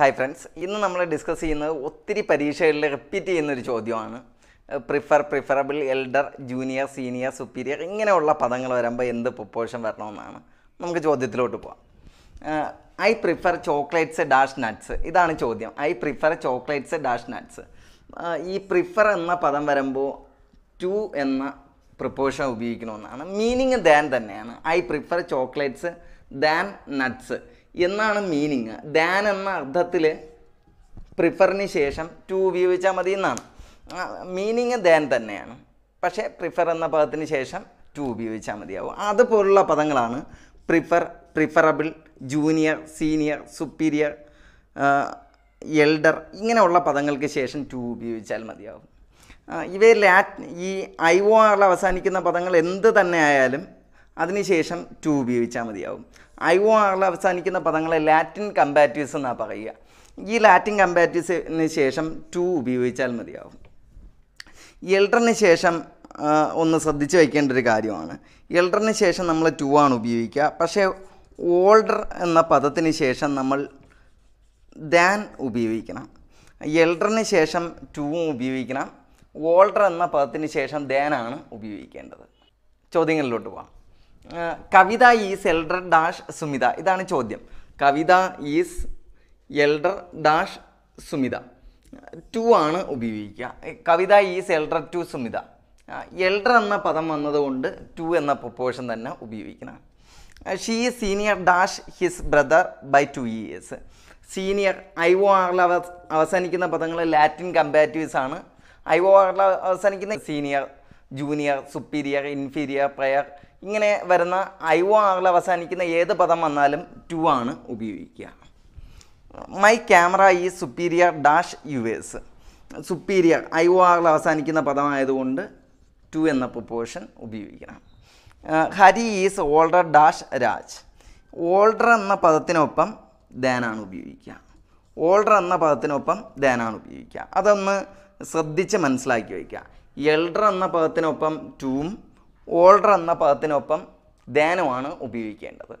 hi friends ഇന്ന് നമ്മൾ discuss ചെയ്യുന്നത് ഒത്തിരി പരീക്ഷകളിൽ റിപ്പീറ്റ് ചെയ്യുന്നൊരു ചോദ്യമാണ് prefer preferable elder junior senior superior ഇങ്ങനെയുള്ള പദങ്ങൾ വരുമ്പോൾ എന്ത് പ്രൊപ്പോഷൻ വരണമെന്നാണ് നമുക്ക് ചോദ്യത്തിലോട്ട് പോവാം I prefer chocolates dash nuts ഇതാണ് ചോദ്യം I prefer chocolates dash nuts ഈ പ്രിഫർ എന്ന പദം വരുമ്പോൾ ടു എന്ന പ്രിപ്പോഷൻ ഉപയോഗിക്കണമെന്നാണ് മീനിങ് ദാൻ തന്നെയാണ് I prefer chocolates than nuts എന്നാണ് മീനിങ് ദാൻ എന്ന അർത്ഥത്തിൽ പ്രിഫറിന് ശേഷം ടു ഉപയോഗിച്ചാൽ മതി എന്നാണ് മീനിങ് ദാൻ തന്നെയാണ് പക്ഷേ പ്രിഫർ എന്ന പദത്തിന് ശേഷം ടു ഉപയോഗിച്ചാൽ മതിയാവും അതുപോലുള്ള പദങ്ങളാണ് prefer preferable junior senior superior elder ഇങ്ങനെയുള്ള പദങ്ങൾക്ക് ശേഷം ടു ഉപയോഗിച്ചാൽ മതിയാവും ഇവയിൽ ഈ ഐ ഒ ആറിൽ അവസാനിക്കുന്ന പദങ്ങൾ എന്ത് തന്നെ ആയാലും അതിനുശേഷം ടു ഉപയോഗിച്ചാൽ മതിയാവും ഐ ഒ ആറിൽ അവസാനിക്കുന്ന പദങ്ങളെ ലാറ്റിൻ കമ്പാറ്റീവ്സ് എന്നാണ് പറയുക ഈ ലാറ്റിൻ കമ്പാറ്റീവ്സിന് ശേഷം ടു ഉപയോഗിച്ചാൽ മതിയാവും എൽഡറിന് ശേഷം ഒന്ന് ശ്രദ്ധിച്ച് വയ്ക്കേണ്ട ഒരു കാര്യമാണ് എൽഡറിന് ശേഷം നമ്മൾ ടു ആണ് ഉപയോഗിക്കുക പക്ഷേ ഓൾഡർ എന്ന പദത്തിന് ശേഷം നമ്മൾ ദാൻ ഉപയോഗിക്കണം എൽഡറിന് ശേഷം ടുവും ഉപയോഗിക്കണം ഓൾഡർ എന്ന പദത്തിന് ശേഷം ദാനാണ് ഉപയോഗിക്കേണ്ടത് ചോദ്യങ്ങളിലോട്ട് പോകാം Kavitha is elder dash Sumitha ഇതാണ് ചോദ്യം Kavitha is elder dash Sumitha to ആണ് ഉപയോഗിക്കുക Kavitha is elder to Sumitha elder എന്ന പദം വന്നതുകൊണ്ട് ടു എന്ന പ്രൊപ്പോഷൻ തന്നെ ഉപയോഗിക്കണം she senior dash his brother by two years senior I O ആറിൽ അവസാനിക്കുന്ന പദങ്ങൾ ലാറ്റിൻ കമ്പാരിറ്റീവ്സ് ആണ് ഐ ഒ ആറിൽ അവസാനിക്കുന്ന senior junior superior inferior prior ഇങ്ങനെ വരുന്ന ഐ ഒ ആറിൽ അവസാനിക്കുന്ന ഏത് പദം വന്നാലും ടു ആണ് ഉപയോഗിക്കുക my camera is superior dash yours superior I O ആറിൽ അവസാനിക്കുന്ന പദമായതുകൊണ്ട് ടു എന്ന പ്രൊപ്പോഷൻ ഉപയോഗിക്കണം Hari is older dash Raj older എന്ന പദത്തിനൊപ്പം ധ്യാനാണ് ഉപയോഗിക്കുക ഓൾഡർ എന്ന പദത്തിനൊപ്പം ധ്യാനാണ് ഉപയോഗിക്കുക അതൊന്ന് ശ്രദ്ധിച്ച് മനസ്സിലാക്കി വയ്ക്കുക എൽഡർ എന്ന പദത്തിനൊപ്പം ടൂം ഓൾഡർ എന്ന പദത്തിനൊപ്പം ദാനുമാണ് ഉപയോഗിക്കേണ്ടത്